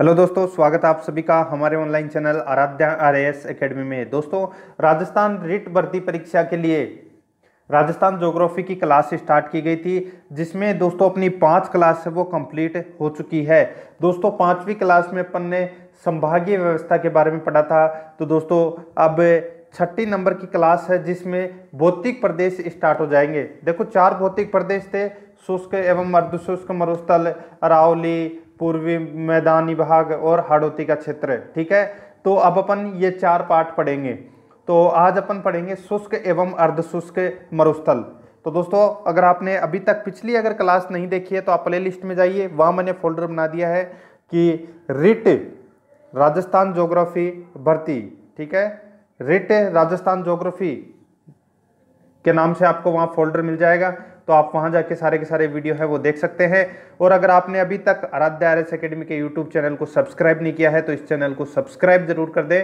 hello दोस्तों स्वागत आप सभी का हमारे online channel Aradhya S academy में दोस्तों राजस्थान रिट भर्ती परीक्षा के लिए राजस्थान जोग्राफी की क्लास स्टार्ट की गई थी जिसमें दोस्तों अपनी पांच क्लास है वो कंप्लीट हो चुकी है दोस्तों पांचवी क्लास में अपन ने संभागीय व्यवस्था के बारे में पढ़ा था तो दोस्तों अब छठी नंबर की क्लास है जिसमें भौतिक प्रदेश स्टार्ट हो जाएंगे देखो चार भौतिक प्रदेश थे शुष्क एवं अर्धशुष्क मरुस्थल अरावली पूर्वी मैदानी भाग और हाड़ोती का क्षेत्र ठीक है तो अब अपन ये चार पार्ट पढ़ेंगे तो आज अपन पढ़ेंगे शुष्क एवं अर्धशुष्क मरुस्थल तो दोस्तों अगर आपने अभी तक पिछली अगर क्लास नहीं देखी है तो आप प्ले लिस्ट में जाइए वहाँ मैंने फोल्डर बना दिया है कि रिट राजस्थान ज्योग्राफी भर्ती ठीक है रिट राजस्थान ज्योग्राफी के नाम से आपको वहाँ फोल्डर मिल जाएगा तो आप वहां जाके सारे के सारे वीडियो है वो देख सकते हैं और अगर आपने अभी तक आराध्य आर एस के यूट्यूब चैनल को सब्सक्राइब नहीं किया है तो इस चैनल को सब्सक्राइब जरूर कर दें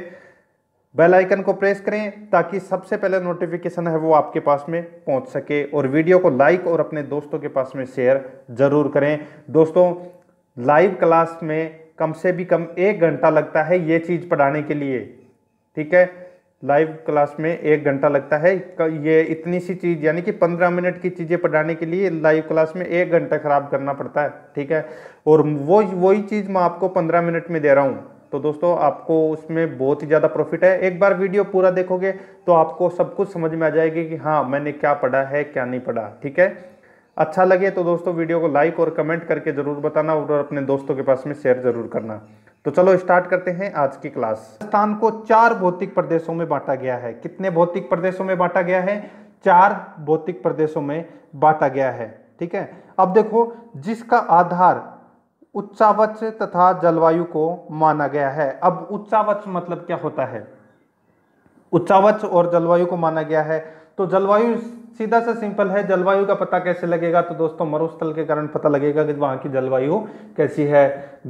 बेल आइकन को प्रेस करें ताकि सबसे पहले नोटिफिकेशन है वो आपके पास में पहुंच सके और वीडियो को लाइक और अपने दोस्तों के पास में शेयर जरूर करें दोस्तों लाइव क्लास में कम से भी कम एक घंटा लगता है ये चीज़ पढ़ाने के लिए ठीक है लाइव क्लास में एक घंटा लगता है ये इतनी सी चीज़ यानी कि पंद्रह मिनट की चीज़ें पढ़ाने के लिए लाइव क्लास में एक घंटा ख़राब करना पड़ता है ठीक है और वो वही चीज़ मैं आपको पंद्रह मिनट में दे रहा हूँ तो दोस्तों आपको उसमें बहुत ही ज़्यादा प्रॉफिट है एक बार वीडियो पूरा देखोगे तो आपको सब कुछ समझ में आ जाएगी कि हाँ मैंने क्या पढ़ा है क्या नहीं पढ़ा ठीक है अच्छा लगे तो दोस्तों वीडियो को लाइक और कमेंट करके ज़रूर बताना और अपने दोस्तों के पास में शेयर ज़रूर करना तो चलो स्टार्ट करते हैं आज की क्लास राजस्थान को चार भौतिक प्रदेशों में बांटा गया है कितने भौतिक प्रदेशों में बांटा गया है चार भौतिक प्रदेशों में बांटा गया है ठीक है अब देखो जिसका आधार उच्चावच तथा जलवायु को माना गया है अब उच्चावच मतलब क्या होता है उच्चावच और जलवायु को माना गया है तो जलवायु सीधा सा सिंपल है जलवायु का पता कैसे लगेगा तो दोस्तों मरुस्थल के कारण पता लगेगा कि वहाँ की जलवायु कैसी है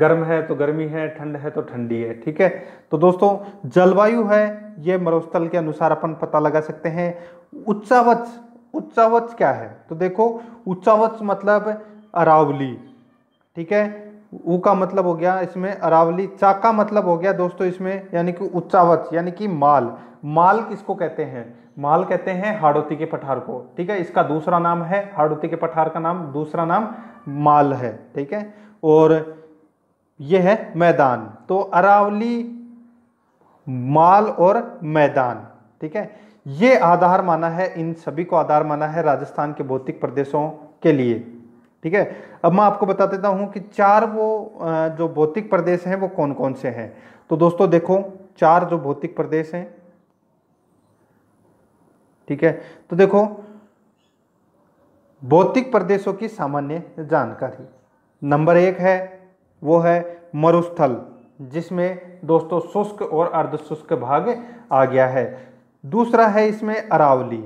गर्म है तो गर्मी है ठंड है तो ठंडी है ठीक है तो दोस्तों जलवायु है ये मरुस्थल के अनुसार अपन पता लगा सकते हैं उच्चावच उच्चावच क्या है तो देखो उच्चावच मतलब अरावली ठीक है ऊ का मतलब हो गया इसमें अरावली चाका मतलब हो गया दोस्तों इसमें यानी कि उच्चावच यानी कि माल माल किसको कहते हैं माल कहते हैं हाड़ोती के पठार को ठीक है इसका दूसरा नाम है हाड़ोती के पठार का नाम दूसरा नाम माल है ठीक है और यह है मैदान तो अरावली माल और मैदान ठीक है ये आधार माना है इन सभी को आधार माना है राजस्थान के भौतिक प्रदेशों के लिए ठीक है अब मैं आपको बता देता हूँ कि चार वो जो भौतिक प्रदेश हैं वो कौन कौन से हैं तो दोस्तों देखो चार जो भौतिक प्रदेश हैं ठीक है तो देखो भौतिक प्रदेशों की सामान्य जानकारी नंबर एक है वो है मरुस्थल जिसमें दोस्तों शुष्क और अर्धशुष्क भाग आ गया है दूसरा है इसमें अरावली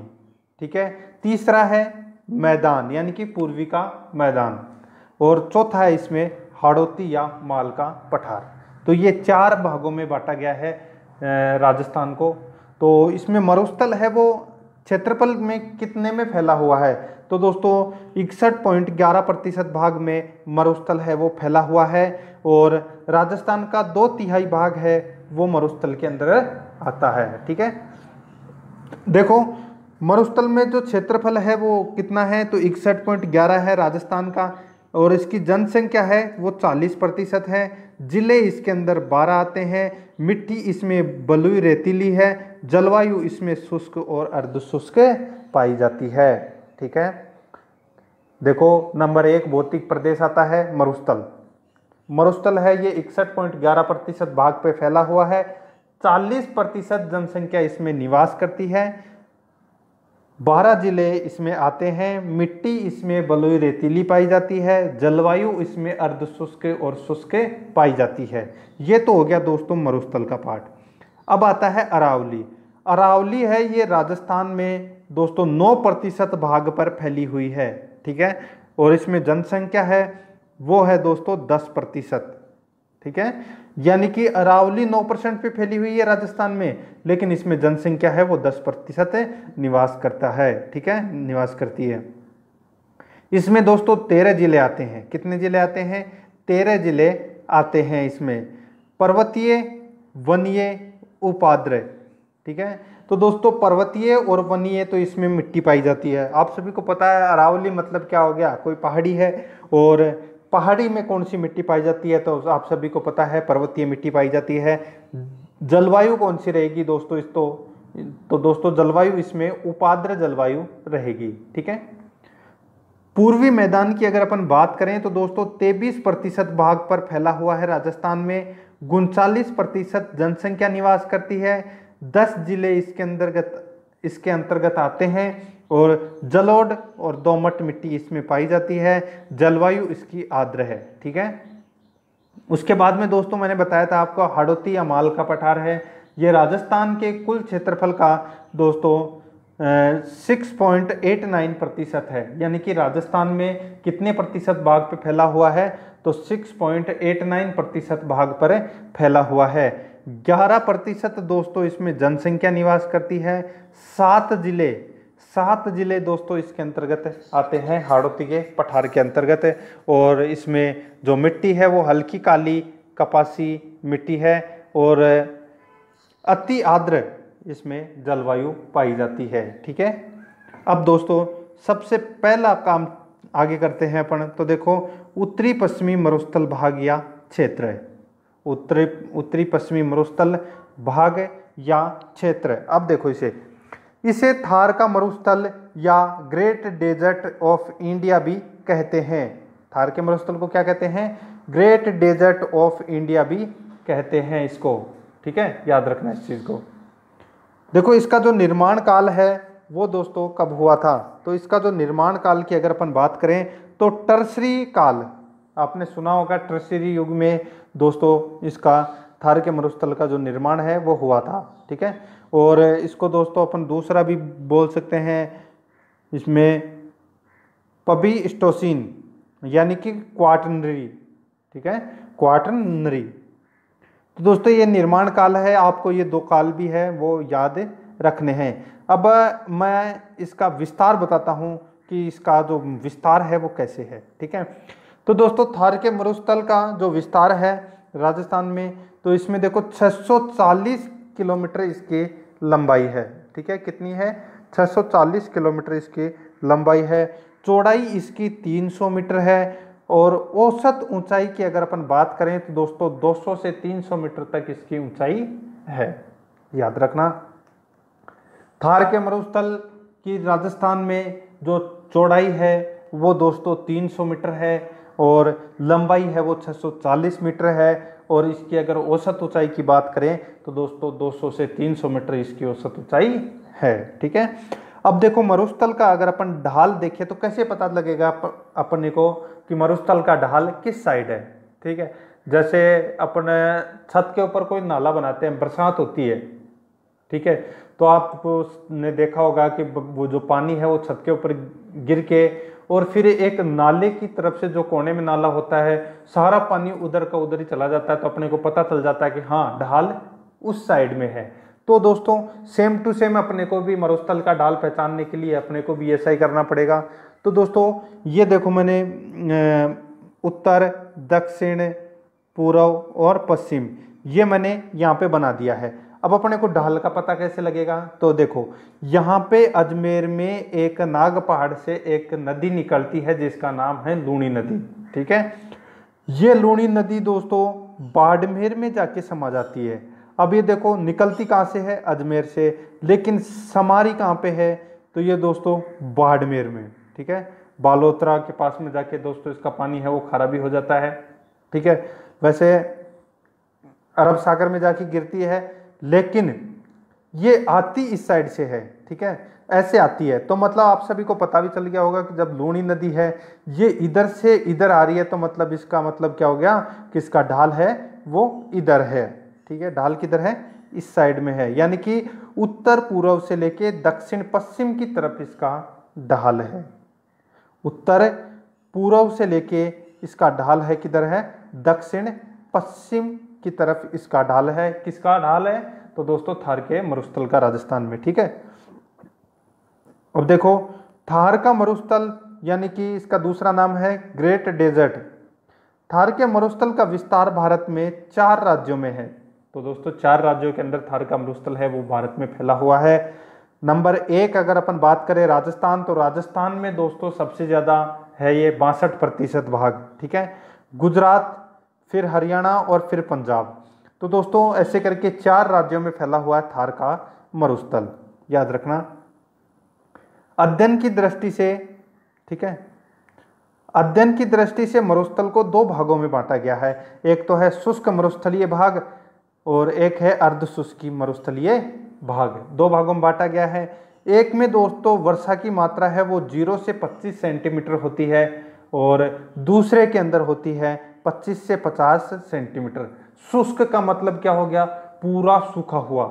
ठीक है तीसरा है मैदान यानी कि पूर्वी का मैदान और चौथा है इसमें हाड़ोती या माल का पठार तो ये चार भागों में बांटा गया है राजस्थान को तो इसमें मरुस्थल है वो क्षेत्रफल में कितने में फैला हुआ है तो दोस्तों इकसठ पॉइंट ग्यारह प्रतिशत भाग में मरुस्थल है वो फैला हुआ है और राजस्थान का दो तिहाई भाग है वो मरुस्थल के अंदर आता है ठीक है देखो मरुस्थल में जो क्षेत्रफल है वो कितना है तो इकसठ पॉइंट ग्यारह है राजस्थान का और इसकी जनसंख्या है वो चालीस प्रतिशत है ज़िले इसके अंदर बारह आते हैं मिट्टी इसमें बलुई रेतीली है जलवायु इसमें शुष्क और अर्धशुष्क पाई जाती है ठीक है देखो नंबर एक भौतिक प्रदेश आता है मरुस्थल मरुस्थल है ये इकसठ पॉइंट ग्यारह प्रतिशत भाग पे फैला हुआ है चालीस प्रतिशत जनसंख्या इसमें निवास करती है बारह ज़िले इसमें आते हैं मिट्टी इसमें बलुई रेतीली पाई जाती है जलवायु इसमें अर्ध शुष्क और शुष्क पाई जाती है ये तो हो गया दोस्तों मरुस्थल का पार्ट अब आता है अरावली अरावली है ये राजस्थान में दोस्तों नौ प्रतिशत भाग पर फैली हुई है ठीक है और इसमें जनसंख्या है वो है दोस्तों दस प्रतिशत ठीक है यानी कि अरावली 9 परसेंट पे फैली हुई है राजस्थान में लेकिन इसमें जनसंख्या है वो 10 प्रतिशत निवास करता है ठीक है निवास करती है इसमें दोस्तों तेरह जिले आते हैं कितने जिले आते हैं तेरह जिले आते हैं इसमें पर्वतीय वनीय उपाद्र ठीक है तो दोस्तों पर्वतीय और वनीय तो इसमें मिट्टी पाई जाती है आप सभी को पता है अरावली मतलब क्या हो गया कोई पहाड़ी है और पहाड़ी में कौन सी मिट्टी पाई जाती है तो आप सभी को पता है पर्वतीय मिट्टी पाई जाती है जलवायु कौन सी रहेगी दोस्तों इस तो तो दोस्तों जलवायु इसमें उपाद्र जलवायु रहेगी ठीक है पूर्वी मैदान की अगर अपन बात करें तो दोस्तों तेबीस प्रतिशत भाग पर फैला हुआ है राजस्थान में उनचालीस प्रतिशत जनसंख्या निवास करती है दस जिले इसके अंतर्गत इसके अंतर्गत आते हैं और जलोड और दोमट मिट्टी इसमें पाई जाती है जलवायु इसकी आर्द्र है ठीक है उसके बाद में दोस्तों मैंने बताया था आपको हड़ौती माल का पठार है ये राजस्थान के कुल क्षेत्रफल का दोस्तों सिक्स पॉइंट एट नाइन प्रतिशत है यानी कि राजस्थान में कितने प्रतिशत भाग पर फैला हुआ है तो सिक्स पॉइंट एट नाइन प्रतिशत भाग पर फैला हुआ है ग्यारह प्रतिशत दोस्तों इसमें जनसंख्या निवास करती है सात जिले सात ज़िले दोस्तों इसके अंतर्गत आते हैं हाड़ोती के पठार के अंतर्गत और इसमें जो मिट्टी है वो हल्की काली कपासी मिट्टी है और अति आद्र इसमें जलवायु पाई जाती है ठीक है अब दोस्तों सबसे पहला काम आगे करते हैं अपन तो देखो उत्तरी पश्चिमी मरुस्थल भाग या क्षेत्र उत्तरी उत्तरी पश्चिमी मरुस्थल भाग या क्षेत्र अब देखो इसे इसे थार का मरुस्थल या ग्रेट डेजर्ट ऑफ इंडिया भी कहते हैं थार के मरुस्थल को क्या कहते हैं ग्रेट डेजर्ट ऑफ इंडिया भी कहते हैं इसको ठीक है याद रखना इस चीज़ को देखो इसका जो निर्माण काल है वो दोस्तों कब हुआ था तो इसका जो निर्माण काल की अगर अपन बात करें तो टर्सरी काल आपने सुना होगा टर्सरी युग में दोस्तों इसका थार के मरुस्थल का जो निर्माण है वो हुआ था ठीक है और इसको दोस्तों अपन दूसरा भी बोल सकते हैं इसमें पबी स्टोसिन यानी कि क्वाटनरी ठीक है क्वाटनरी तो दोस्तों ये निर्माण काल है आपको ये दो काल भी है वो याद रखने हैं अब मैं इसका विस्तार बताता हूँ कि इसका जो विस्तार है वो कैसे है ठीक है तो दोस्तों थार के मरुस्थल का जो विस्तार है राजस्थान में तो इसमें देखो 640 किलोमीटर इसकी लंबाई है ठीक है कितनी है 640 किलोमीटर इसकी लंबाई है चौड़ाई इसकी 300 मीटर है और औसत ऊंचाई की अगर अपन बात करें तो दोस्तों 200 से 300 मीटर तक इसकी ऊंचाई है याद रखना थार के मरुस्थल की राजस्थान में जो चौड़ाई है वो दोस्तों 300 मीटर है और लंबाई है वो 640 मीटर है और इसकी अगर औसत ऊंचाई की बात करें तो दोस्तों 200 से 300 मीटर इसकी औसत ऊंचाई है ठीक है अब देखो मरुस्थल का अगर अपन ढाल देखें तो कैसे पता लगेगा अपने को कि मरुस्थल का ढाल किस साइड है ठीक है जैसे अपने छत के ऊपर कोई नाला बनाते हैं बरसात होती है ठीक है तो आपने देखा होगा कि वो जो पानी है वो छत के ऊपर गिर के और फिर एक नाले की तरफ से जो कोने में नाला होता है सारा पानी उधर का उधर ही चला जाता है तो अपने को पता चल जाता है कि हाँ ढाल उस साइड में है तो दोस्तों सेम टू सेम अपने को भी मरुस्थल का ढाल पहचानने के लिए अपने को भी ऐसा ही करना पड़ेगा तो दोस्तों ये देखो मैंने उत्तर दक्षिण पूर्व और पश्चिम ये मैंने यहाँ पे बना दिया है अब अपने को ढाल का पता कैसे लगेगा तो देखो यहाँ पे अजमेर में एक नाग पहाड़ से एक नदी निकलती है जिसका नाम है लूणी नदी ठीक है ये लूणी नदी दोस्तों बाड़मेर में जाके समा जाती है अब ये देखो निकलती कहाँ से है अजमेर से लेकिन समारी कहाँ पे है तो ये दोस्तों बाड़मेर में ठीक है बालोतरा के पास में जाके दोस्तों इसका पानी है वो खराब भी हो जाता है ठीक है वैसे अरब सागर में जाके गिरती है लेकिन ये आती इस साइड से है ठीक है ऐसे आती है तो मतलब आप सभी को पता भी चल गया होगा कि जब लूणी नदी है ये इधर से इधर आ रही है तो मतलब इसका मतलब क्या हो गया कि इसका ढाल है वो इधर है ठीक है ढाल किधर है इस साइड में है यानी कि उत्तर पूर्व से लेके दक्षिण पश्चिम की तरफ इसका ढाल है उत्तर पूर्व से लेके इसका ढाल है किधर है दक्षिण पश्चिम की तरफ इसका ढाल है किसका ढाल है तो दोस्तों थार के मरुस्थल का राजस्थान में ठीक है अब देखो थार का मरुस्थल यानी कि इसका दूसरा नाम है ग्रेट डेजर्ट थार के मरुस्थल का विस्तार भारत में चार राज्यों में है तो दोस्तों चार राज्यों के अंदर थार का मरुस्थल है वो भारत में फैला हुआ है नंबर एक अगर अपन बात करें राजस्थान तो राजस्थान में दोस्तों सबसे ज़्यादा है ये बासठ प्रतिशत भाग ठीक है गुजरात फिर हरियाणा और फिर पंजाब तो दोस्तों ऐसे करके चार राज्यों में फैला हुआ है थार का मरुस्थल याद रखना अध्ययन की दृष्टि से ठीक है अध्ययन की दृष्टि से मरुस्थल को दो भागों में बांटा गया है एक तो है शुष्क मरुस्थलीय भाग और एक है अर्ध शुष्क मरुस्थलीय भाग दो भागों में बांटा गया है एक में दोस्तों वर्षा की मात्रा है वो जीरो से पच्चीस सेंटीमीटर होती है और दूसरे के अंदर होती है 25 से 50 सेंटीमीटर शुष्क का मतलब क्या हो गया पूरा सूखा हुआ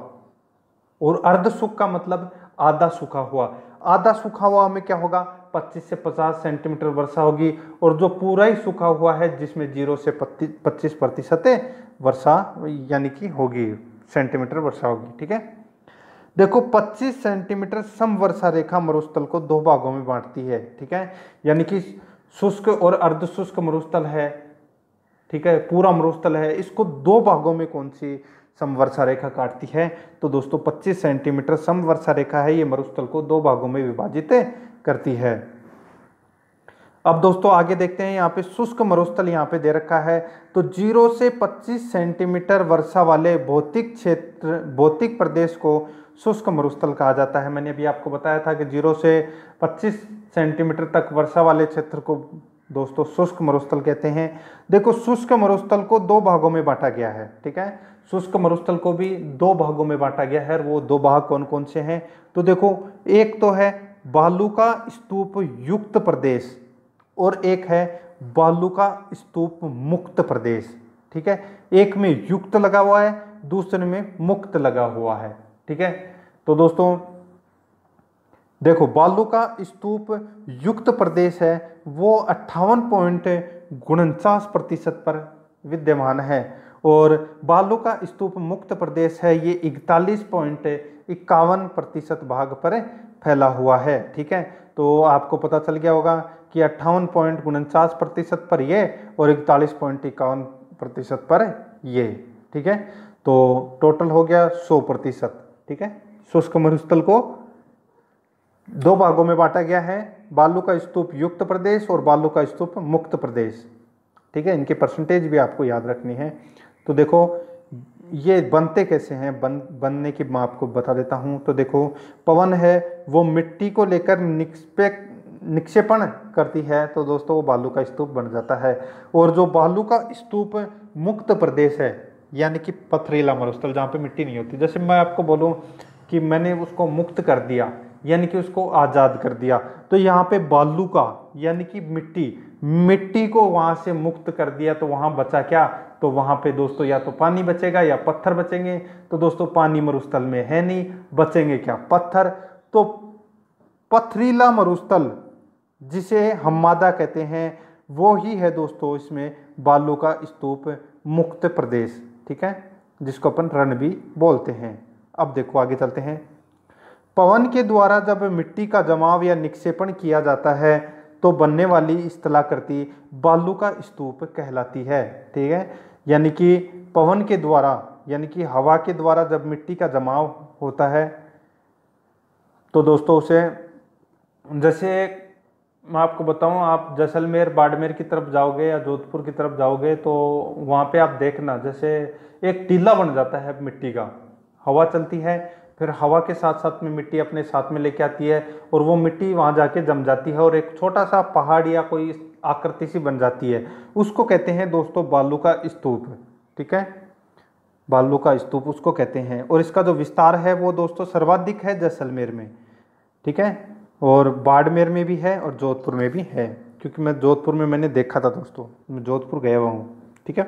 और अर्ध सुख का मतलब आधा सूखा हुआ आधा सूखा हुआ में क्या होगा 25 से 50 सेंटीमीटर वर्षा होगी और जो पूरा ही सूखा हुआ है जिसमें जीरो से 25 प्रतिशत वर्षा यानी कि होगी सेंटीमीटर वर्षा होगी ठीक है देखो 25 सेंटीमीटर सम वर्षा रेखा मरुस्थल को दो भागों में बांटती है ठीक है यानी कि शुष्क और अर्धशुष्क मरुस्थल है ठीक है पूरा मरुस्थल है इसको दो भागों में कौन सी समवर्षा रेखा काटती है तो दोस्तों 25 सेंटीमीटर समवर्षा रेखा है ये मरुस्थल को दो भागों में विभाजित करती है अब दोस्तों आगे देखते हैं यहाँ पे शुष्क मरुस्थल यहाँ पे दे रखा है तो जीरो से 25 सेंटीमीटर वर्षा वाले भौतिक क्षेत्र भौतिक प्रदेश को शुष्क मरुस्थल कहा जाता है मैंने अभी आपको बताया था कि जीरो से पच्चीस सेंटीमीटर तक वर्षा वाले क्षेत्र को दोस्तों शुष्क मरुस्थल कहते हैं देखो शुष्क मरुस्थल को दो भागों में बांटा गया है ठीक है शुष्क मरुस्थल को भी दो भागों में बांटा गया है वो दो भाग कौन कौन से हैं तो देखो एक तो है बालू का स्तूप युक्त प्रदेश और एक है बालू का स्तूप मुक्त प्रदेश ठीक है एक में युक्त लगा हुआ है दूसरे में मुक्त लगा हुआ है ठीक है तो दोस्तों देखो बालू का स्तूप युक्त प्रदेश है वो अट्ठावन पॉइंट उनचास प्रतिशत पर विद्यमान है और बालू का स्तूप मुक्त प्रदेश है ये इकतालीस पॉइंट इक्यावन प्रतिशत भाग पर फैला हुआ है ठीक है तो आपको पता चल गया होगा कि अट्ठावन पॉइंट उनचास प्रतिशत पर ये और इकतालीस पॉइंट इक्यावन प्रतिशत पर ये ठीक है तो टोटल हो गया सौ प्रतिशत ठीक है शुष्क मरुस्थल को दो भागों में बांटा गया है बालू का स्तूप युक्त प्रदेश और बालू का स्तूप मुक्त प्रदेश ठीक है इनके परसेंटेज भी आपको याद रखनी है तो देखो ये बनते कैसे हैं बन बनने की मैं आपको बता देता हूँ तो देखो पवन है वो मिट्टी को लेकर निक्षेप निक्षेपण करती है तो दोस्तों वो बालू का स्तूप बन जाता है और जो बालू का स्तूप मुक्त प्रदेश है यानी कि पथरीला मरुस्थल जहाँ पे मिट्टी नहीं होती जैसे मैं आपको बोलूँ कि मैंने उसको मुक्त कर दिया यानी कि उसको आज़ाद कर दिया तो यहाँ पे बालू का यानी कि मिट्टी मिट्टी को वहाँ से मुक्त कर दिया तो वहाँ बचा क्या तो वहाँ पे दोस्तों या तो पानी बचेगा या पत्थर बचेंगे तो दोस्तों पानी मरुस्थल में है नहीं बचेंगे क्या पत्थर तो पथरीला मरुस्थल जिसे हमादा कहते हैं वो ही है दोस्तों इसमें बालू का स्तूप मुक्त प्रदेश ठीक है जिसको अपन रण भी बोलते हैं अब देखो आगे चलते हैं पवन के द्वारा जब मिट्टी का जमाव या निक्षेपण किया जाता है तो बनने वाली स्थलाकृति बालू का स्तूप कहलाती है ठीक है यानी कि पवन के द्वारा यानी कि हवा के द्वारा जब मिट्टी का जमाव होता है तो दोस्तों उसे जैसे मैं आपको बताऊं आप जैसलमेर बाड़मेर की तरफ जाओगे या जोधपुर की तरफ जाओगे तो वहाँ पे आप देखना जैसे एक टीला बन जाता है मिट्टी का हवा चलती है फिर हवा के साथ साथ में मिट्टी अपने साथ में लेके आती है और वो मिट्टी वहाँ जाके जम जाती है और एक छोटा सा पहाड़ या कोई आकृति सी बन जाती है उसको कहते हैं दोस्तों बालू का स्तूप ठीक है बालू का स्तूप उसको कहते हैं और इसका जो विस्तार है वो दोस्तों सर्वाधिक है जैसलमेर में ठीक है और बाड़मेर में भी है और जोधपुर में भी है क्योंकि मैं जोधपुर में मैंने देखा था दोस्तों मैं जोधपुर गया हुआ हूँ ठीक है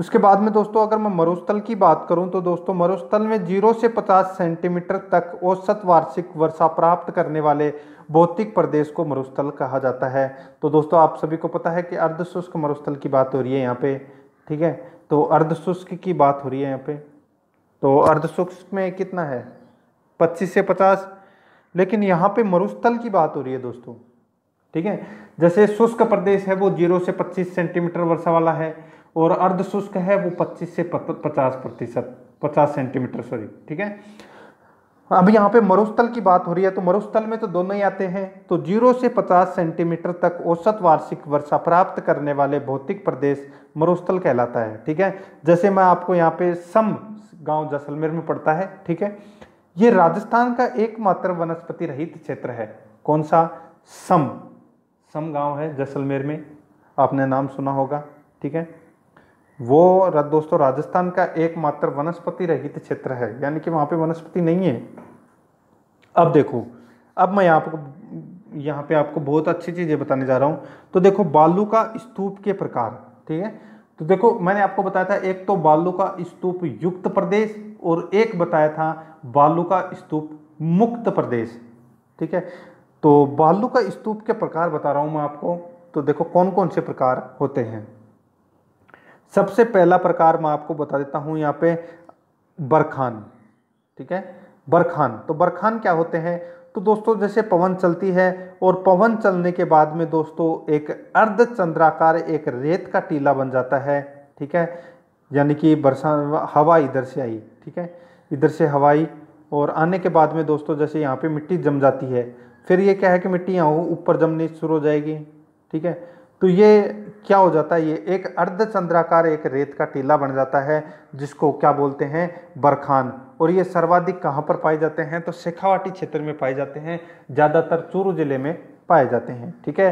उसके बाद में दोस्तों अगर मैं मरुस्थल की बात करूं तो दोस्तों मरुस्थल में जीरो से 50 सेंटीमीटर तक औसत वार्षिक वर्षा प्राप्त करने वाले भौतिक प्रदेश को मरुस्थल कहा जाता है तो दोस्तों आप सभी को पता है कि अर्धशुष्क मरुस्थल की बात हो रही है यहाँ पे ठीक है तो अर्धशुष्क की बात हो रही है यहाँ पे तो अर्धशुष्क में कितना है पच्चीस से पचास लेकिन यहाँ पे मरुस्थल की बात हो रही है दोस्तों ठीक है जैसे शुष्क प्रदेश है वो जीरो से पच्चीस सेंटीमीटर वर्षा वाला है और अर्ध शुष्क है वो 25 से 50 प्रतिशत पचास सेंटीमीटर सॉरी ठीक है अब यहाँ पे मरुस्थल की बात हो रही है तो मरुस्थल में तो दोनों ही आते हैं तो जीरो से पचास सेंटीमीटर तक औसत वार्षिक वर्षा प्राप्त करने वाले भौतिक प्रदेश मरुस्थल कहलाता है ठीक है जैसे मैं आपको यहाँ पे सम गांव जैसलमेर में पड़ता है ठीक है ये राजस्थान का एकमात्र वनस्पति रहित क्षेत्र है कौन सा सम सम गाँव है जैसलमेर में आपने नाम सुना होगा ठीक है वो दोस्तों राजस्थान का एकमात्र वनस्पति रहित क्षेत्र है यानी कि वहाँ पे वनस्पति नहीं है अब देखो अब मैं आपको यहाँ पे आपको बहुत अच्छी चीज़ें बताने जा रहा हूँ तो देखो बालू का स्तूप के प्रकार ठीक है तो देखो मैंने आपको बताया था एक तो बालू का स्तूप युक्त प्रदेश और एक बताया था बालू का स्तूप मुक्त प्रदेश ठीक है तो बालू का स्तूप के प्रकार बता रहा हूँ मैं आपको तो देखो कौन कौन से प्रकार होते हैं सबसे पहला प्रकार मैं आपको बता देता हूं यहाँ पे बरखान ठीक है बरखान तो बरखान क्या होते हैं तो दोस्तों जैसे पवन चलती है और पवन चलने के बाद में दोस्तों एक अर्ध चंद्राकार एक रेत का टीला बन जाता है ठीक है यानी कि बरसा हवा इधर से आई ठीक है इधर से हवाई और आने के बाद में दोस्तों जैसे यहाँ पे मिट्टी जम जाती है फिर ये क्या है कि मिट्टी यहाँ ऊपर जमनी शुरू हो जाएगी ठीक है तो ये क्या हो जाता है ये एक अर्धचंद्राकार एक रेत का टीला बन जाता है जिसको क्या बोलते हैं बरखान और ये सर्वाधिक कहाँ पर पाए जाते हैं तो शेखावाटी क्षेत्र में पाए जाते हैं ज़्यादातर चूरू जिले में पाए जाते हैं ठीक है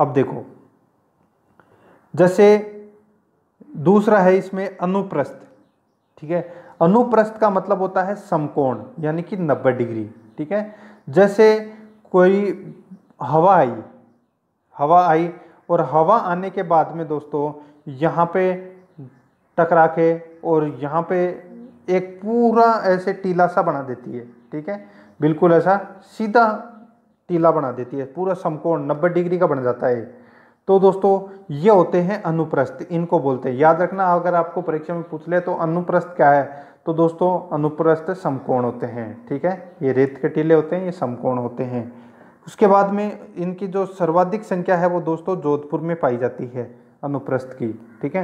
अब देखो जैसे दूसरा है इसमें अनुप्रस्थ ठीक है अनुप्रस्थ का मतलब होता है समकोण यानी कि 90 डिग्री ठीक है जैसे कोई हवा आई हवा आई और हवा आने के बाद में दोस्तों यहाँ पे टकरा के और यहाँ पे एक पूरा ऐसे टीला सा बना देती है ठीक है बिल्कुल ऐसा सीधा टीला बना देती है पूरा समकोण नब्बे डिग्री का बन जाता है तो दोस्तों ये होते हैं अनुप्रस्थ इनको बोलते हैं याद रखना अगर आपको परीक्षा में पूछ ले तो अनुप्रस्थ क्या है तो दोस्तों अनुप्रस्थ समकोण होते हैं ठीक है ये रेत के टीले होते हैं ये समकोण होते हैं उसके बाद में इनकी जो सर्वाधिक संख्या है वो दोस्तों जोधपुर में पाई जाती है अनुप्रस्थ की ठीक है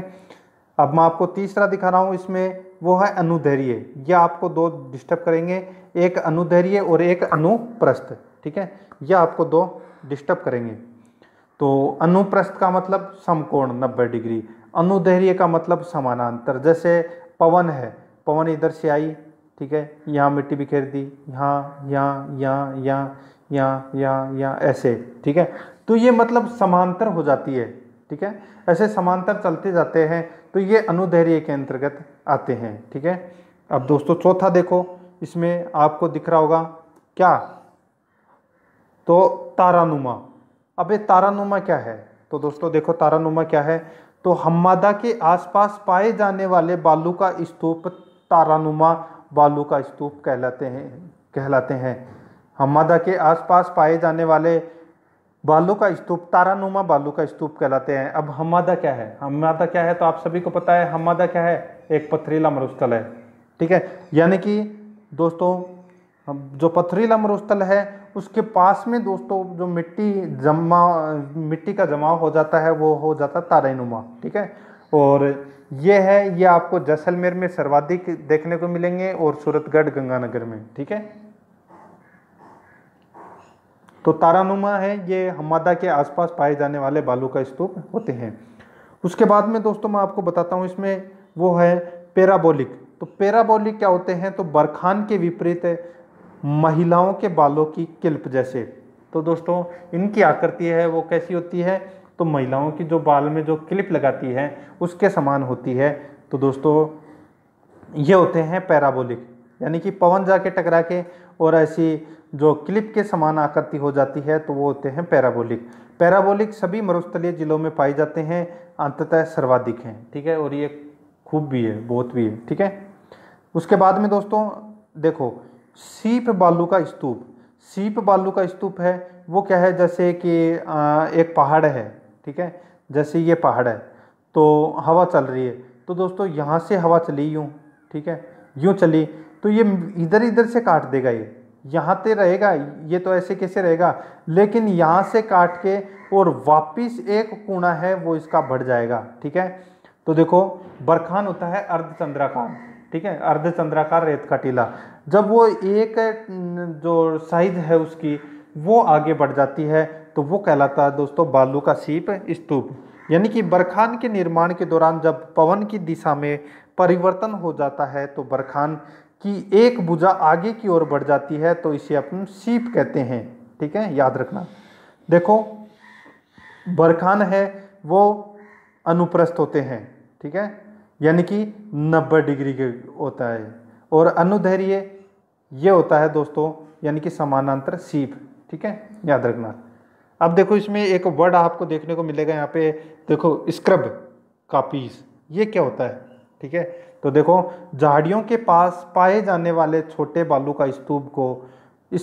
अब मैं आपको तीसरा दिखा रहा हूँ इसमें वो है अनुधैर्य यह आपको दो डिस्टर्ब करेंगे एक अनुधैर्य और एक अनुप्रस्थ ठीक है यह आपको दो डिस्टर्ब करेंगे तो अनुप्रस्थ का मतलब समकोण नब्बे डिग्री अनुधैर्य का मतलब समानांतर जैसे पवन है पवन इधर से आई ठीक है यहाँ मिट्टी बिखेर दी यहाँ यहाँ यहाँ यहाँ या या या ऐसे ठीक है तो ये मतलब समांतर हो जाती है ठीक है ऐसे समांतर चलते जाते हैं तो ये अनुधैर्य के अंतर्गत आते हैं ठीक है अब दोस्तों चौथा देखो इसमें आपको दिख रहा होगा क्या तो तारानुमा अब ये तारानुमा क्या है तो दोस्तों देखो तारानुमा क्या है तो हम्मादा के आसपास पाए जाने वाले बालू का स्तूप तारानुमा बालू का स्तूप कहलाते हैं कहलाते हैं हमादा के आसपास पाए जाने वाले बालू का स्तूप तारानुमा बालू का स्तूप कहलाते हैं अब हमादा क्या है हमादा क्या है तो आप सभी को पता है हमादा क्या है एक पथरीला मरुस्थल है ठीक है यानी कि दोस्तों जो पथरीला मरुस्थल है उसके पास में दोस्तों जो मिट्टी जमा मिट्टी का जमाव हो जाता है वो हो जाता है तारानुमा ठीक है और ये है ये आपको जैसलमेर में सर्वाधिक देखने को मिलेंगे और सूरतगढ़ गंगानगर में ठीक है तो तारानुमा है ये हमादा के आसपास पाए जाने वाले बालू का स्तूप होते हैं उसके बाद में दोस्तों मैं आपको बताता हूँ इसमें वो है पेराबोलिक तो पेराबोलिक क्या होते हैं तो बरखान के विपरीत महिलाओं के बालों की किल्प जैसे तो दोस्तों इनकी आकृति है वो कैसी होती है तो महिलाओं की जो बाल में जो क्लिप लगाती है उसके समान होती है तो दोस्तों ये होते हैं पैराबोलिक यानी कि पवन जाके टकरा के और ऐसी जो क्लिप के समान आकृति हो जाती है तो वो होते हैं पैराबोलिक पैराबोलिक सभी मरुस्थलीय जिलों में पाए जाते हैं अंततः सर्वाधिक हैं ठीक है और ये खूब भी है बहुत भी है ठीक है उसके बाद में दोस्तों देखो सीप बालू का स्तूप सीप बालू का स्तूप है वो क्या है जैसे कि एक पहाड़ है ठीक है जैसे ये पहाड़ है तो हवा चल रही है तो दोस्तों यहाँ से हवा चली यूँ ठीक है यूँ चली तो ये इधर इधर से काट देगा ये यहाँ तो रहेगा ये तो ऐसे कैसे रहेगा लेकिन यहाँ से काट के और वापिस एक कोना है वो इसका बढ़ जाएगा ठीक है तो देखो बरखान होता है अर्धचंद्राकार ठीक है अर्धचंद्राकार रेत का टीला जब वो एक जो साइज है उसकी वो आगे बढ़ जाती है तो वो कहलाता है दोस्तों बालू का सीप स्तूप यानी कि बरखान के निर्माण के दौरान जब पवन की दिशा में परिवर्तन हो जाता है तो बरखान कि एक भुजा आगे की ओर बढ़ जाती है तो इसे अपन सीप कहते हैं ठीक है याद रखना देखो बरखान है वो अनुप्रस्थ होते हैं ठीक है यानी कि 90 डिग्री के होता है और अनुधैर्य ये होता है दोस्तों यानी कि समानांतर सीप ठीक है याद रखना अब देखो इसमें एक वर्ड आपको देखने को मिलेगा यहाँ पे देखो स्क्रब कापीज ये क्या होता है ठीक है तो देखो झाड़ियों के पास पाए जाने वाले छोटे बालू का स्तूप को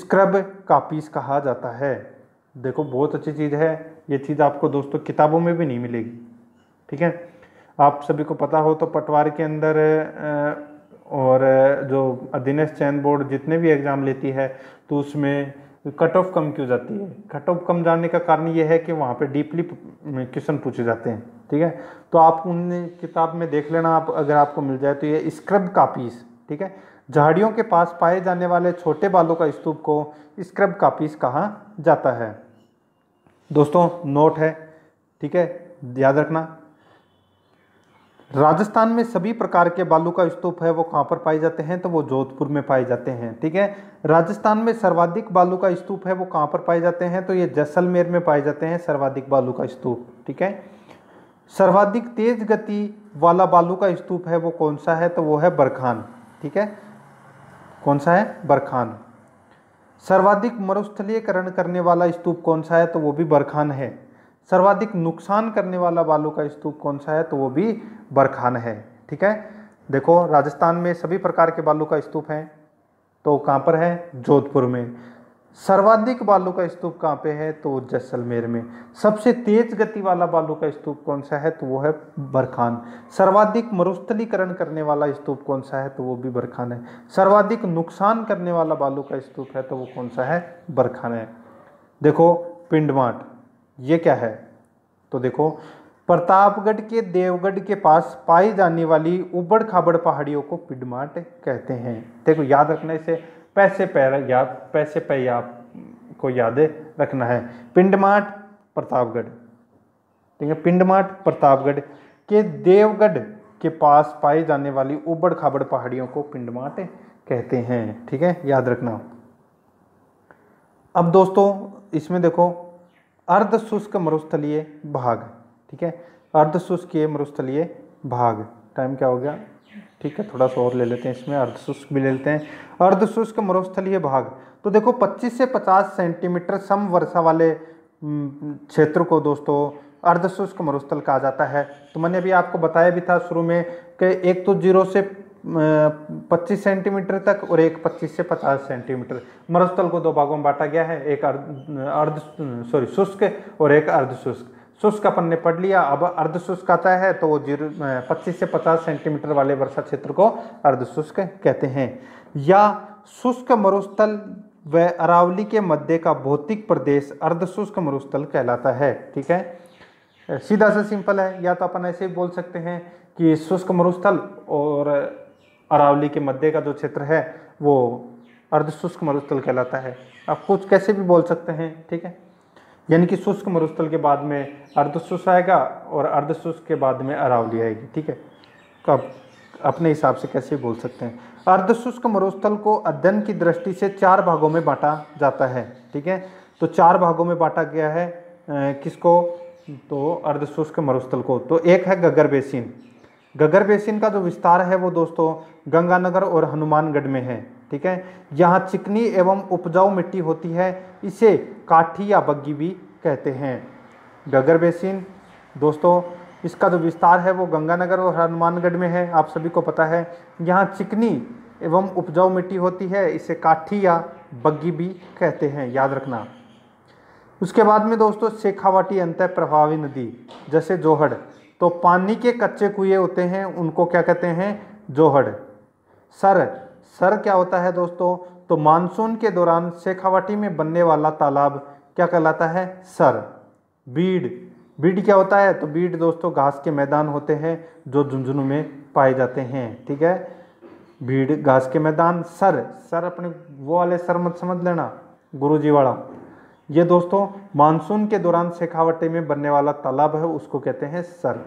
स्क्रब कापीस कहा जाता है देखो बहुत अच्छी चीज़ है ये चीज़ आपको दोस्तों किताबों में भी नहीं मिलेगी ठीक है आप सभी को पता हो तो पटवार के अंदर और जो अधीनस्थ चयन बोर्ड जितने भी एग्ज़ाम लेती है तो उसमें कट ऑफ कम क्यों जाती है कट ऑफ कम जाने का कारण ये है कि वहाँ पे डीपली क्वेश्चन पूछे जाते हैं ठीक है तो आप उन किताब में देख लेना आप अगर आपको मिल जाए तो ये स्क्रब कापीस ठीक है झाड़ियों के पास पाए जाने वाले छोटे बालों का स्तूप को स्क्रब कापीस कहा जाता है दोस्तों नोट है ठीक है याद रखना राजस्थान में सभी प्रकार के बालू का स्तूप है वो कहाँ पर पाए जाते हैं तो वो जोधपुर में पाए जाते हैं ठीक है राजस्थान में सर्वाधिक बालू का स्तूप है वो कहाँ पर पाए जाते हैं तो ये जैसलमेर में पाए जाते हैं सर्वाधिक बालू का स्तूप ठीक है सर्वाधिक तेज गति वाला बालू का स्तूप है वो कौन सा है तो वो है बरखान ठीक है कौन सा है बरखान सर्वाधिक मरुस्थलीकरण करने वाला स्तूप कौन सा है तो वो भी बरखान है सर्वाधिक नुकसान करने वाला बालू का स्तूप कौन सा है तो वो भी बरखान है ठीक है देखो राजस्थान में सभी प्रकार के बालू का स्तूप हैं तो कहाँ पर है जोधपुर में सर्वाधिक बालू का स्तूप कहाँ पे है तो जैसलमेर में सबसे तेज गति वाला बालू का स्तूप कौन सा है तो वो है बरखान सर्वाधिक मरुस्थलीकरण करने वाला स्तूप कौन सा है तो वो भी बरखान है सर्वाधिक नुकसान करने वाला बालू का स्तूप है तो वो कौन सा है बरखान है देखो पिंडमाट ये क्या है तो देखो प्रतापगढ़ के देवगढ़ के पास पाई जाने वाली उबड़ खाबड़ पहाड़ियों को पिंडमाट कहते हैं देखो याद रखना इसे पैसे पैर याद पैसे पे आप को याद रखना है पिंडमाट प्रतापगढ़ ठीक है पिंडमाट प्रतापगढ़ के देवगढ़ के पास पाई जाने वाली उबड़ खाबड़ पहाड़ियों को पिंडमाट कहते हैं ठीक है याद रखना अब दोस्तों इसमें देखो अर्ध शुष्क मरुस्थलीय भाग ठीक है अर्ध शुष्कीय मरुस्थलीय भाग टाइम क्या हो गया ठीक है थोड़ा सा और ले लेते हैं इसमें अर्धशुष्क भी ले लेते हैं अर्धशुष्क मरुस्थलीय भाग तो देखो 25 से 50 सेंटीमीटर सम वर्षा वाले क्षेत्र को दोस्तों अर्धशुष्क मरुस्थल कहा जाता है तो मैंने अभी आपको बताया भी था शुरू में कि एक तो जीरो से 25 सेंटीमीटर तक और एक 25 से 50 सेंटीमीटर मरुस्थल को दो भागों में बांटा गया है एक अर्ध अर्ध सॉरी शुष्क और एक अर्धशुष्क शुष्क अपन ने पढ़ लिया अब अर्ध शुष्क आता है तो वो जीरो पच्चीस से पचास सेंटीमीटर वाले वर्षा क्षेत्र को अर्ध शुष्क कहते हैं या शुष्क मरुस्थल व अरावली के मध्य का भौतिक प्रदेश अर्ध शुष्क मरुस्थल कहलाता है ठीक है सीधा सा सिंपल है या तो अपन ऐसे ही बोल सकते हैं कि शुष्क मरुस्थल और अरावली के मध्य का जो क्षेत्र है वो अर्ध शुष्क मरुस्थल कहलाता है आप कुछ कैसे भी बोल सकते हैं ठीक है यानी कि शुष्क मरुस्थल के बाद में अर्धशुष्क आएगा और अर्धशुष्क के बाद में अरावली आएगी ठीक है कब तो अपने हिसाब से कैसे बोल सकते हैं अर्धशुष्क मरुस्थल को अध्ययन की दृष्टि से चार भागों में बांटा जाता है ठीक है तो चार भागों में बांटा गया है किसको तो अर्धशुष्क मरुस्थल को तो एक है गगर बेसिन गगर बेसिन का जो विस्तार है वो दोस्तों गंगानगर और हनुमानगढ़ में है ठीक है यहाँ चिकनी एवं उपजाऊ मिट्टी होती है इसे काठी या बग्गी भी कहते हैं गगर बेसिन दोस्तों इसका जो विस्तार है वो गंगानगर और हनुमानगढ़ में है आप सभी को पता है यहाँ चिकनी एवं उपजाऊ मिट्टी होती है इसे काठी या बग्गी भी कहते हैं याद रखना उसके बाद में दोस्तों शेखावाटी अंत प्रभावी नदी जैसे जोहड़ तो पानी के कच्चे कुएँ होते हैं उनको क्या कहते हैं जोहड़ सर सर क्या होता है दोस्तों तो मानसून के दौरान शेखावाटी में बनने वाला तालाब क्या कहलाता है सर बीड बीड क्या होता है तो बीड दोस्तों घास के मैदान होते हैं जो झुंझुनू में पाए जाते हैं ठीक है भीड़ घास के मैदान सर सर अपने वो वाले सर मत समझ लेना गुरुजी वाला ये दोस्तों मानसून के दौरान शेखावटी में बनने वाला तालाब है उसको कहते हैं सर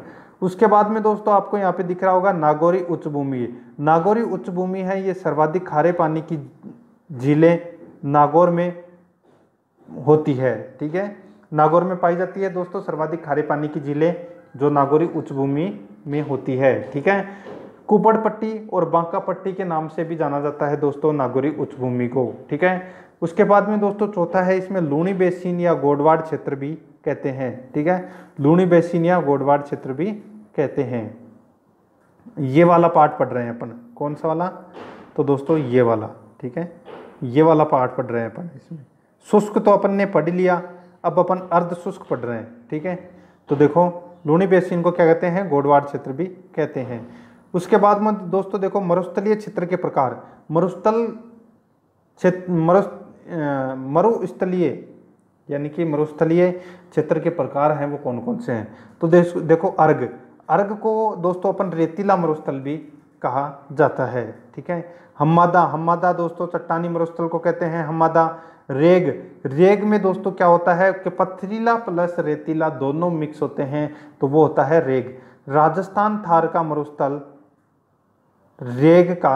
उसके बाद में दोस्तों आपको यहाँ पे दिख रहा होगा नागौरी उच्च भूमि नागौरी उच्च भूमि है ये सर्वाधिक खारे पानी की झीले नागौर में होती है ठीक है नागौर में पाई जाती है दोस्तों सर्वाधिक खारे पानी की झीले जो नागौरी उच्च भूमि में होती है ठीक है कुपड़ पट्टी और बांका पट्टी के नाम से भी जाना जाता है दोस्तों नागौरी उच्च भूमि को ठीक है उसके बाद में दोस्तों चौथा है इसमें लूणी बेसिन या गोडवाड़ क्षेत्र भी कहते हैं ठीक है लूणी बेसिन या गोडवाड़ क्षेत्र भी कहते हैं ये वाला पार्ट पढ़ रहे हैं अपन कौन सा वाला तो दोस्तों ये वाला ठीक है ये वाला पार्ट पढ़ रहे हैं अपन इसमें शुष्क तो अपन ने पढ़ लिया अब अपन अर्ध शुष्क पढ़ रहे हैं ठीक है तो देखो लूणी बेसिन को क्या कहते हैं गोडवाड़ क्षेत्र भी कहते हैं उसके बाद में दोस्तों देखो मरुस्थलीय क्षेत्र के प्रकार मरुस्थल क्षेत्र मरु मरुस्थलीय यानी कि मरुस्थलीय क्षेत्र के प्रकार हैं वो कौन कौन से हैं तो देखो अर्घ अर्घ को दोस्तों अपन रेतीला मरुस्थल भी कहा जाता है ठीक है हमादा हमादा दोस्तों चट्टानी मरुस्थल को कहते हैं हमादा रेग रेग में दोस्तों क्या होता है कि पथरीला प्लस रेतीला दोनों मिक्स होते हैं तो वो होता है रेग राजस्थान थार का मरुस्थल रेग का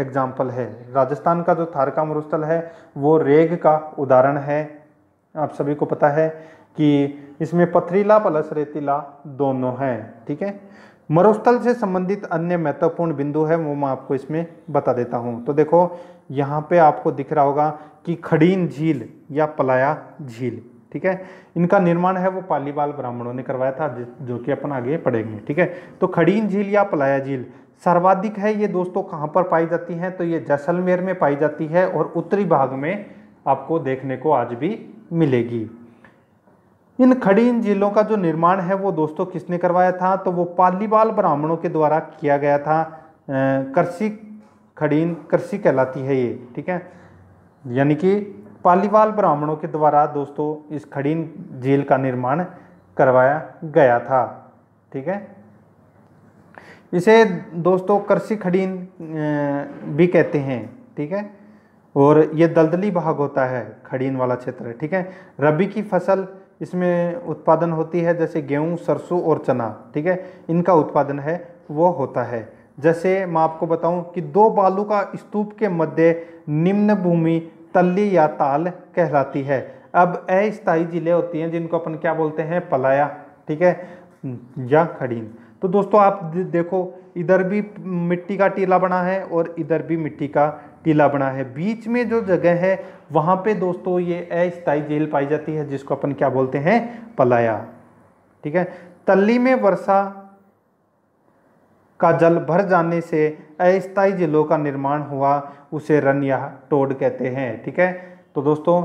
एग्जाम्पल है राजस्थान का जो थार का मरुस्थल है वो रेग का उदाहरण है आप सभी को पता है कि इसमें पथरीला प्लस रेतीला दोनों हैं ठीक है मरुस्थल से संबंधित अन्य महत्वपूर्ण बिंदु है वो मैं आपको इसमें बता देता हूँ तो देखो यहाँ पे आपको दिख रहा होगा कि खड़ीन झील या पलाया झील ठीक है इनका निर्माण है वो पालीवाल ब्राह्मणों ने करवाया था जो कि अपन आगे पढ़ेंगे ठीक है तो खड़ीन झील या पलाया झील सर्वाधिक है ये दोस्तों कहाँ पर पाई जाती है तो ये जैसलमेर में पाई जाती है और उत्तरी भाग में आपको देखने को आज भी मिलेगी इन खड़ी झीलों का जो निर्माण है वो दोस्तों किसने करवाया था तो वो पालीवाल ब्राह्मणों के द्वारा किया गया था कृषि खड़ीन कृषि कहलाती है ये ठीक है यानी कि पालीवाल ब्राह्मणों के द्वारा दोस्तों इस खड़ीन झील का निर्माण करवाया गया था ठीक है इसे दोस्तों कृषि खड़ीन भी कहते हैं ठीक है और ये दलदली भाग होता है खड़ीन वाला क्षेत्र ठीक है रबी की फसल इसमें उत्पादन होती है जैसे गेहूँ सरसों और चना ठीक है इनका उत्पादन है वो होता है जैसे मैं आपको बताऊं कि दो बालू का स्तूप के मध्य निम्न भूमि तल्ली या ताल कहलाती है अब अस्थायी जिले होती हैं जिनको अपन क्या बोलते हैं पलाया ठीक है या खड़ीन तो दोस्तों आप देखो इधर भी मिट्टी का टीला बना है और इधर भी मिट्टी का टीला बना है बीच में जो जगह है वहाँ पे दोस्तों ये अस्थाई जेल पाई जाती है जिसको अपन क्या बोलते हैं पलाया ठीक है तल्ली में वर्षा का जल भर जाने से अस्थाई जेलों का निर्माण हुआ उसे रन या टोड कहते हैं ठीक है तो दोस्तों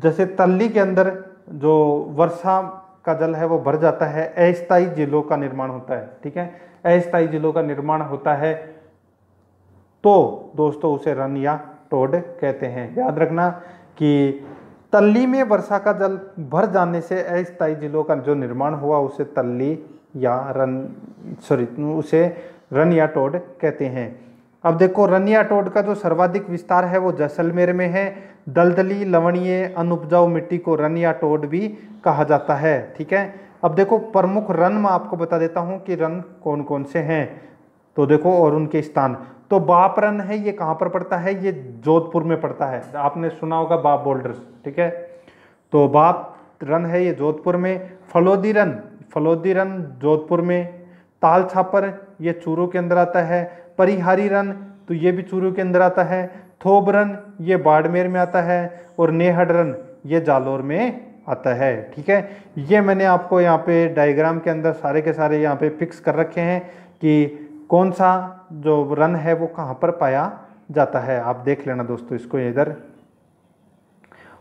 जैसे तल्ली के अंदर जो वर्षा का जल है वो भर जाता है अस्थायी जिलों का निर्माण होता है ठीक है अस्थायी जिलों का निर्माण होता है तो दोस्तों उसे रन या टोड कहते हैं याद रखना कि तल्ली में वर्षा का जल भर जाने से अस्थायी जिलों का जो निर्माण हुआ उसे तल्ली या रन सॉरी उसे रन या टोड कहते हैं अब देखो रनिया टोड का जो सर्वाधिक विस्तार है वो जैसलमेर में है दलदली लवणीय अनुपजाऊ मिट्टी को रन या टोड भी कहा जाता है ठीक है अब देखो प्रमुख रन मैं आपको बता देता हूँ कि रन कौन कौन से हैं तो देखो और उनके स्थान तो बाप रन है ये कहाँ पर पड़ता है ये जोधपुर में पड़ता है आपने सुना होगा बाप बोल्डर्स ठीक है तो बाप रन है ये जोधपुर में फलोदी रन फलोदी रन जोधपुर में ताल छापर ये चूरू के अंदर आता है परिहारी रन तो ये भी चूरू के अंदर आता है थोबरन ये बाड़मेर में आता है और नेहडरन ये जालोर में आता है ठीक है ये मैंने आपको यहाँ पे डायग्राम के अंदर सारे के सारे यहाँ पे फिक्स कर रखे हैं कि कौन सा जो रन है वो कहाँ पर पाया जाता है आप देख लेना दोस्तों इसको इधर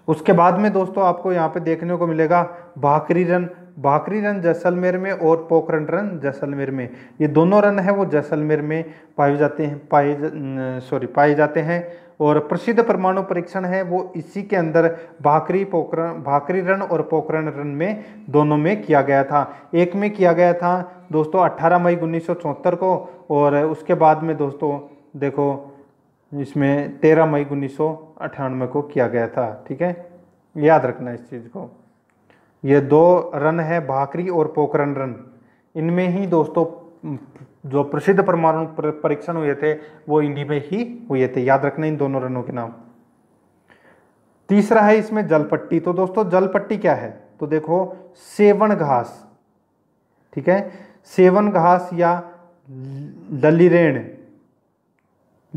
उसके बाद में दोस्तों आपको यहाँ पे देखने को मिलेगा भाकरी रन भाकरी रन जैसलमेर में और पोखरण रन जैसलमेर में ये दोनों रन है वो जैसलमेर में पाए जाते हैं पाए सॉरी पाए जाते हैं और प्रसिद्ध परमाणु परीक्षण है वो इसी के अंदर भाकरी पोखरण भाकरी रन और पोखरण रन में दोनों में किया गया था एक में किया गया था दोस्तों 18 मई उन्नीस को और उसके बाद में दोस्तों देखो इसमें 13 मई उन्नीस को किया गया था ठीक है याद रखना इस चीज़ को ये दो रन है भाकरी और पोखरण रन इनमें ही दोस्तों जो प्रसिद्ध परमाणु परीक्षण हुए थे वो इंडी में ही हुए थे याद रखना इन दोनों रनों के नाम तीसरा है इसमें जलपट्टी तो दोस्तों जलपट्टी क्या है तो देखो सेवन घास ठीक है सेवन घास या ललिरेण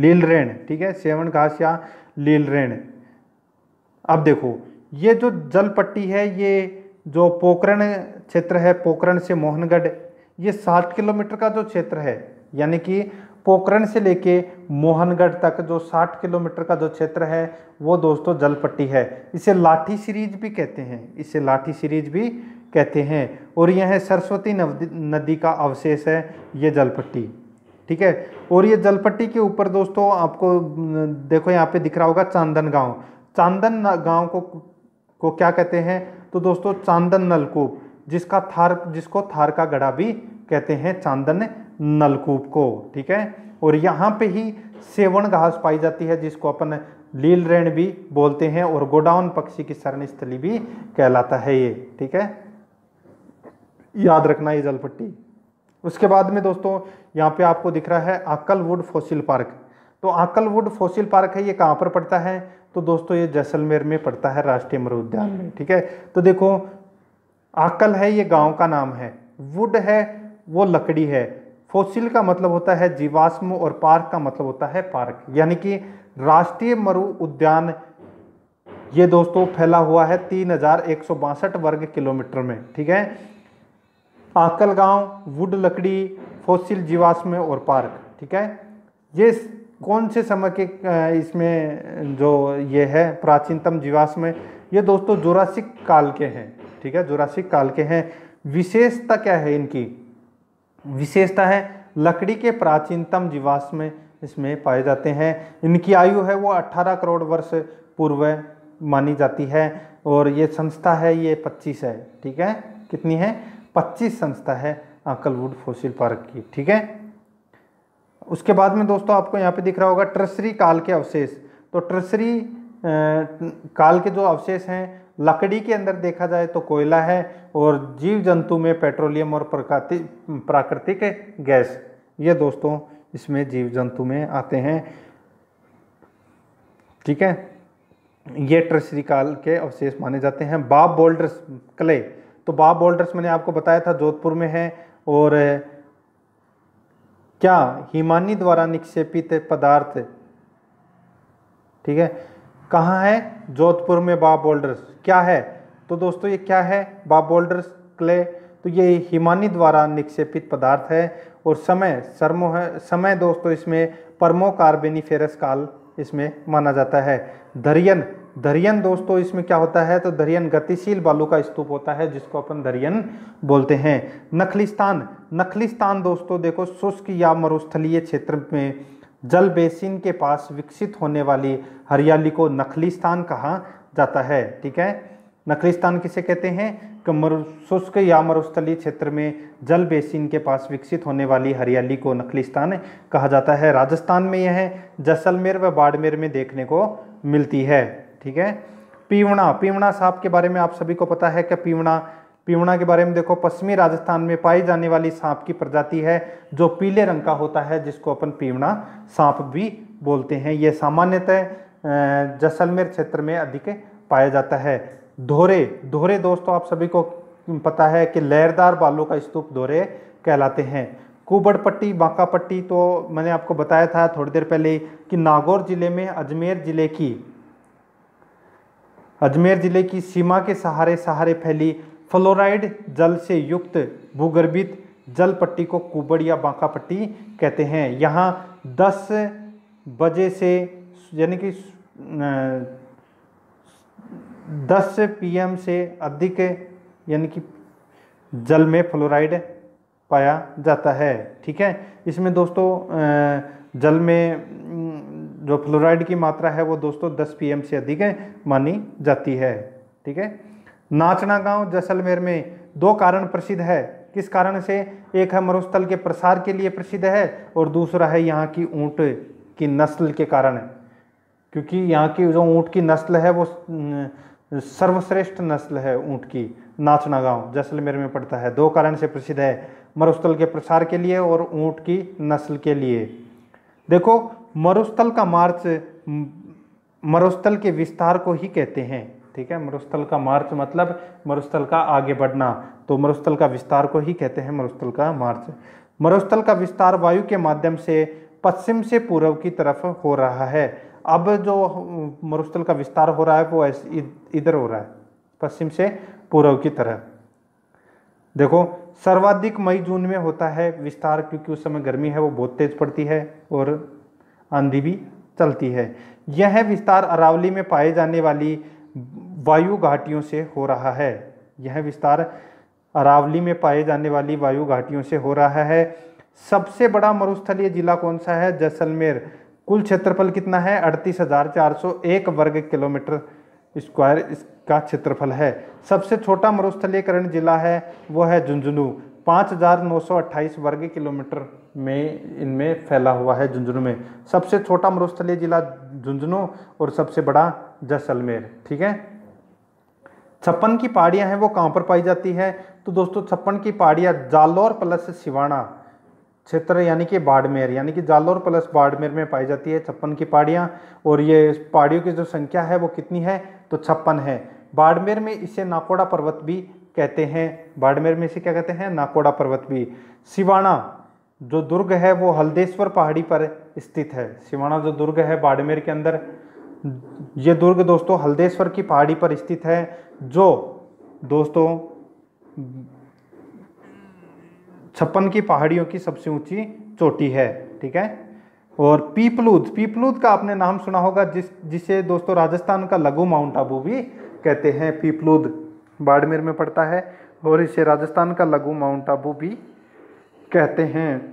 लीलरेण ठीक है सेवन घास या लीलरेण अब देखो ये जो जलपट्टी है ये जो पोकरण क्षेत्र है पोकरण से मोहनगढ़ ये सात किलोमीटर का जो क्षेत्र है यानी कि पोखरण से लेके मोहनगढ़ तक जो साठ किलोमीटर का जो क्षेत्र है वो दोस्तों जलपट्टी है इसे लाठी सीरीज भी कहते हैं इसे लाठी सीरीज भी कहते हैं और यह है सरस्वती नदी का अवशेष है ये जलपट्टी ठीक है और ये जलपट्टी के ऊपर दोस्तों आपको देखो यहाँ पे दिख रहा होगा चांदन गांव चांदन गांव को को क्या कहते हैं तो दोस्तों चांदन नलकूप जिसका थार जिसको थार का गढ़ा भी कहते हैं चांदन नलकूप को ठीक है और यहाँ पे ही सेवन घास पाई जाती है जिसको अपन लील रेण भी बोलते हैं और गोडाउन पक्षी की शरण स्थली भी कहलाता है ये ठीक है याद रखना ये जलपट्टी उसके बाद में दोस्तों यहाँ पे आपको दिख रहा है आकलवुड फोसिल पार्क तो आकलवुड फोसिल पार्क है ये कहाँ पर पड़ता है तो दोस्तों ये जैसलमेर में पड़ता है राष्ट्रीय मरुद्यान में ठीक है तो देखो आकल है ये गांव का नाम है वुड है वो लकड़ी है फोसिल का मतलब होता है जीवाश्म और पार्क का मतलब होता है पार्क यानी कि राष्ट्रीय मरु उद्यान ये दोस्तों फैला हुआ है तीन वर्ग किलोमीटर में ठीक है आकल गांव वुड लकड़ी फोसिल जीवाश्म और पार्क ठीक है ये कौन से समय के इसमें जो ये है प्राचीनतम जीवाश्म ये दोस्तों जोरासिक काल के हैं ठीक है जोरासिक काल के हैं विशेषता क्या है इनकी विशेषता है लकड़ी के प्राचीनतम जीवाश्म इसमें पाए जाते हैं इनकी आयु है वो 18 करोड़ वर्ष पूर्व मानी जाती है और ये संस्था है ये 25 है ठीक है कितनी है 25 संस्था है अंकलवुड फोसिल पार्क की ठीक है उसके बाद में दोस्तों आपको यहाँ पे दिख रहा होगा ट्रसरी काल के अवशेष तो ट्रसरी काल के जो अवशेष हैं लकड़ी के अंदर देखा जाए तो कोयला है और जीव जंतु में पेट्रोलियम और प्राकृतिक गैस ये दोस्तों इसमें जीव जंतु में आते हैं ठीक है ये ट्रसरी काल के अवशेष माने जाते हैं बाब बोल्डर्स क्ले तो बाब बोल्डर्स मैंने आपको बताया था जोधपुर में है और क्या हिमानी द्वारा निक्षेपित पदार्थ ठीक है कहाँ है जोधपुर में बा बोल्डर्स क्या है तो दोस्तों ये क्या है बा बोल्डर्स क्ले तो ये हिमानी द्वारा निक्षेपित पदार्थ है और समय सरमो है समय दोस्तों इसमें परमो कार्बेनिफेरस काल इसमें माना जाता है धरियन धरियन दोस्तों इसमें क्या होता है तो धरियन गतिशील बालू का स्तूप होता है जिसको अपन धरियन बोलते हैं नखलिस्तान नखलिस्तान दोस्तों देखो शुष्क या मरुस्थलीय क्षेत्र में जल बेसिन के पास विकसित होने वाली हरियाली को नखलिस्तान कहा जाता है ठीक है नखलिस्तान किसे कहते हैं कि मरुशुष्क या मरुस्थली क्षेत्र में जल बेसिन के पास विकसित होने वाली हरियाली को नखलिस्तान कहा जाता है राजस्थान में यह जैसलमेर व बाड़मेर में देखने को मिलती है ठीक है पीवणा पीवणा साहब के बारे में आप सभी को पता है कि पीवणा पीवणा के बारे में देखो पश्चिमी राजस्थान में पाई जाने वाली सांप की प्रजाति है जो पीले रंग का होता है जिसको अपन पीवणा सांप भी बोलते हैं यह सामान्यतः जैसलमेर क्षेत्र में अधिक पाया जाता है धोरे धोरे दोस्तों आप सभी को पता है कि लहरदार बालों का स्तूप धोरे कहलाते हैं कुबड़ पट्टी बांका पट्टी तो मैंने आपको बताया था थोड़ी देर पहले कि नागौर जिले में अजमेर जिले की अजमेर जिले की सीमा के सहारे सहारे फैली फ्लोराइड जल से युक्त भूगर्भित जल पट्टी को कुबड़ या बांका पट्टी कहते हैं यहाँ 10 बजे से यानी कि 10 पीएम से अधिक यानी कि जल में फ्लोराइड पाया जाता है ठीक है इसमें दोस्तों जल में जो फ्लोराइड की मात्रा है वो दोस्तों 10 पीएम से अधिक मानी जाती है ठीक है नाचना गांव जैसलमेर में दो कारण प्रसिद्ध है किस कारण से एक है मरुस्थल के प्रसार के लिए प्रसिद्ध है और दूसरा है यहाँ की ऊँट की नस्ल के कारण क्योंकि यहाँ की जो ऊँट की नस्ल है वो सर्वश्रेष्ठ नस्ल है ऊँट की नाचना गांव जैसलमेर में पड़ता है दो कारण से प्रसिद्ध है मरुस्थल के प्रसार के लिए और ऊँट की नस्ल के लिए देखो मरुस्थल का मार्च मरुस्थल के विस्तार को ही कहते हैं ठीक है मरुस्थल का मार्च मतलब मरुस्थल का आगे बढ़ना तो मरुस्थल का विस्तार को ही कहते हैं मरुस्थल का मार्च मरुस्थल का विस्तार वायु के माध्यम से पश्चिम से पूर्व की तरफ हो रहा है अब जो मरुस्थल का विस्तार हो रहा है वो इधर हो रहा है पश्चिम से पूर्व की तरफ देखो सर्वाधिक मई जून में होता है विस्तार क्योंकि उस समय गर्मी है वो बहुत तेज़ पड़ती है और आंधी भी चलती है यह विस्तार अरावली में पाए जाने वाली वायु घाटियों से हो रहा है यह विस्तार अरावली में पाए जाने वाली वायु घाटियों से हो रहा है सबसे बड़ा मरुस्थलीय जिला कौन सा है जैसलमेर कुल क्षेत्रफल कितना है अड़तीस हज़ार चार सौ एक वर्ग किलोमीटर स्क्वायर इसका क्षेत्रफल है सबसे छोटा मरुस्थलीकरण जिला है वो है झुंझुनू 5,928 वर्ग किलोमीटर में इनमें फैला हुआ है झुंझुनू में सबसे छोटा मरुस्थलीय जिला झुंझुनू और सबसे बड़ा जैसलमेर ठीक है छप्पन की पहाड़ियाँ हैं वो कहाँ पर पाई जाती है तो दोस्तों छप्पन की पहाड़ियाँ जालौर प्लस सिवाना क्षेत्र यानी कि बाड़मेर यानी कि जालौर प्लस बाड़मेर में पाई जाती है छप्पन की पहाड़ियाँ और ये पहाड़ियों की जो संख्या है वो कितनी है तो छप्पन है बाड़मेर में इसे नाकोड़ा पर्वत भी कहते हैं बाड़मेर में इसे क्या कहते हैं नाकोड़ा पर्वत भी सिवाना जो दुर्ग है वो हल्देश्वर पहाड़ी पर स्थित है सिवाना जो दुर्ग है बाड़मेर के अंदर ये दुर्ग दोस्तों हल्देश्वर की पहाड़ी पर स्थित है जो दोस्तों छप्पन की पहाड़ियों की सबसे ऊंची चोटी है ठीक है और पीपलूद पीपलूद का आपने नाम सुना होगा जिस जिसे दोस्तों राजस्थान का लघु माउंट आबू भी कहते हैं पीपलूद बाड़मेर में पड़ता है और इसे राजस्थान का लघु माउंट आबू भी कहते हैं